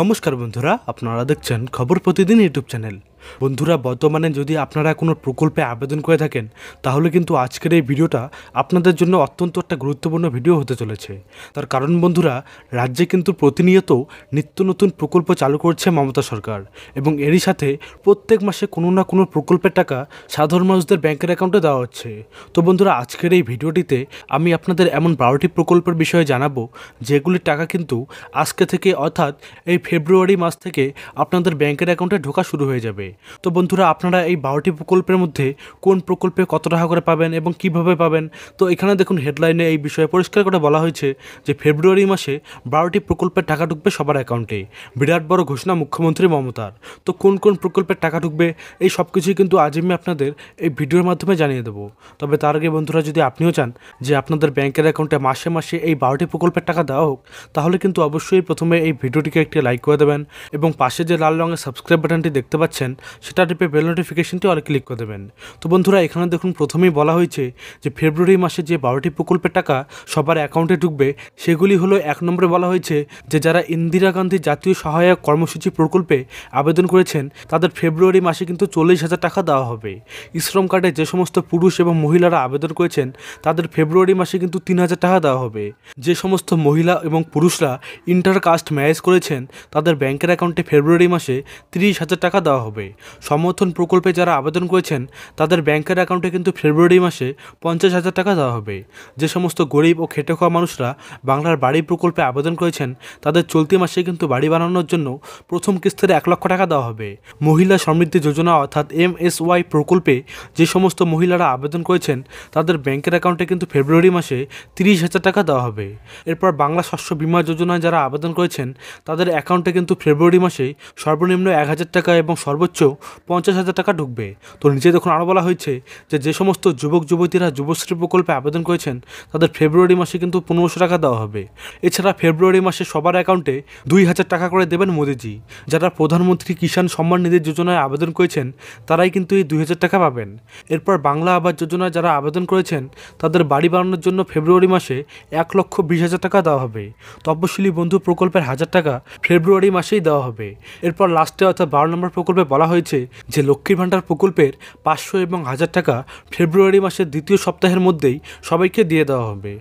নমস্কার বন্ধুরা আপনারা দেখছেন খবর প্রতিদিন ইউটিউব চ্যানেল বন্ধুরা বর্তমানে যদি আপনারা কোনো প্রকল্পে আবেদন করে থাকেন তাহলে কিন্তু আজকের এই ভিডিওটা আপনাদের জন্য অত্যন্ত একটা গুরুত্বপূর্ণ ভিডিও হতে চলেছে তার কারণ বন্ধুরা রাজ্যে কিন্তু প্রতিনিয়ত নিত্য নতুন প্রকল্প চালু করছে মমতা সরকার এবং এরই সাথে প্রত্যেক মাসে কোনো না কোনো প্রকল্পের টাকা সাধারণ মানুষদের ব্যাংকের অ্যাকাউন্টে দেওয়া হচ্ছে তো বন্ধুরা আজকের এই ভিডিওটিতে আমি আপনাদের এমন বারোটি প্রকল্পের বিষয়ে জানাবো যেগুলির টাকা কিন্তু আজকে থেকে অর্থাৎ এই ফেব্রুয়ারি মাস থেকে আপনাদের ব্যাংকের অ্যাকাউন্টে ঢোকা শুরু হয়ে যাবে তো বন্ধুরা আপনারা এই বারোটি প্রকল্পের মধ্যে কোন প্রকল্পে কত টাকা করে পাবেন এবং কিভাবে পাবেন তো এখানে দেখুন হেডলাইনে এই বিষয়ে পরিষ্কার করে বলা হয়েছে যে ফেব্রুয়ারি মাসে বারোটি প্রকল্পের টাকা ঢুকবে সবার অ্যাকাউন্টে বিরাট বড় ঘোষণা মুখ্যমন্ত্রী মমতার তো কোন কোন প্রকল্পের টাকা ঢুকবে এই সব কিছুই কিন্তু আজ আমি আপনাদের এই ভিডিওর মাধ্যমে জানিয়ে দেবো তবে তার আগে বন্ধুরা যদি আপনিও চান যে আপনাদের ব্যাংকের অ্যাকাউন্টে মাসে মাসে এই বারোটি প্রকল্পের টাকা দেওয়া হোক তাহলে কিন্তু অবশ্যই প্রথমে এই ভিডিওটিকে একটি লাইক করে দেবেন এবং পাশে যে লাল রঙের সাবস্ক্রাইব বাটনটি দেখতে পাচ্ছেন সেটা টিপে বেল নোটিফিকেশনটি অনেক ক্লিক করে দেবেন তো বন্ধুরা এখানে দেখুন প্রথমেই বলা হয়েছে যে ফেব্রুয়ারি মাসে যে বারোটি প্রকল্পের টাকা সবার অ্যাকাউন্টে ঢুকবে সেগুলি হলো এক নম্বরে বলা হয়েছে যে যারা ইন্দিরা গান্ধী জাতীয় সহায়ক কর্মসূচি প্রকল্পে আবেদন করেছেন তাদের ফেব্রুয়ারি মাসে কিন্তু চল্লিশ হাজার টাকা দেওয়া হবে ইশ্রম কার্ডে যে সমস্ত পুরুষ এবং মহিলারা আবেদন করেছেন তাদের ফেব্রুয়ারি মাসে কিন্তু তিন হাজার টাকা দেওয়া হবে যে সমস্ত মহিলা এবং পুরুষরা ইন্টারকাস্ট ম্যারেজ করেছেন তাদের ব্যাংকের অ্যাকাউন্টে ফেব্রুয়ারি মাসে তিরিশ হাজার টাকা দেওয়া হবে সমর্থন প্রকল্পে যারা আবেদন করেছেন তাদের ব্যাংকের অ্যাকাউন্টে কিন্তু ফেব্রুয়ারি মাসে পঞ্চাশ হাজার টাকা দেওয়া হবে যে সমস্ত গরিব ও খেটে খাওয়া মানুষরা বাংলার বাড়ি প্রকল্পে আবেদন করেছেন তাদের চলতি মাসে কিন্তু বাড়ি বানানোর জন্য প্রথম কিস্তির এক লক্ষ টাকা দেওয়া হবে মহিলা সমৃদ্ধি যোজনা অর্থাৎ এম এস ওয়াই প্রকল্পে যে সমস্ত মহিলারা আবেদন করেছেন তাদের ব্যাংকের অ্যাকাউন্টে কিন্তু ফেব্রুয়ারি মাসে তিরিশ হাজার টাকা দেওয়া হবে এরপর বাংলা শস্য বিমা যোজনায় যারা আবেদন করেছেন তাদের অ্যাকাউন্টে কিন্তু ফেব্রুয়ারি মাসে সর্বনিম্ন এক হাজার টাকা এবং সর্বোচ্চ খরচেও পঞ্চাশ হাজার টাকা ঢুকবে তো নিচে তখন আরও বলা হয়েছে যে যে সমস্ত যুবক যুবতীরা যুবশ্রী প্রকল্পে আবেদন করেছেন তাদের ফেব্রুয়ারি মাসে কিন্তু পনেরোশো টাকা দেওয়া হবে এছাড়া ফেব্রুয়ারি মাসে সবার অ্যাকাউন্টে দুই হাজার টাকা করে দেবেন মোদিজি যারা প্রধানমন্ত্রী কিষাণ সম্মান নিধি যোজনায় আবেদন করেছেন তারাই কিন্তু এই দুই হাজার টাকা পাবেন এরপর বাংলা আবাস যোজনায় যারা আবেদন করেছেন তাদের বাড়ি বানানোর জন্য ফেব্রুয়ারি মাসে এক লক্ষ বিশ হাজার টাকা দেওয়া হবে তপশিলি বন্ধু প্রকল্পের হাজার টাকা ফেব্রুয়ারি মাসেই দেওয়া হবে এরপর লাস্টে অর্থাৎ বারো নম্বর প্রকল্পে বলা বলা হয়েছে যে লক্ষ্মীর ভাণ্ডার প্রকল্পের পাঁচশো এবং হাজার টাকা ফেব্রুয়ারি মাসের দ্বিতীয় সপ্তাহের মধ্যেই সবাইকে দিয়ে দেওয়া হবে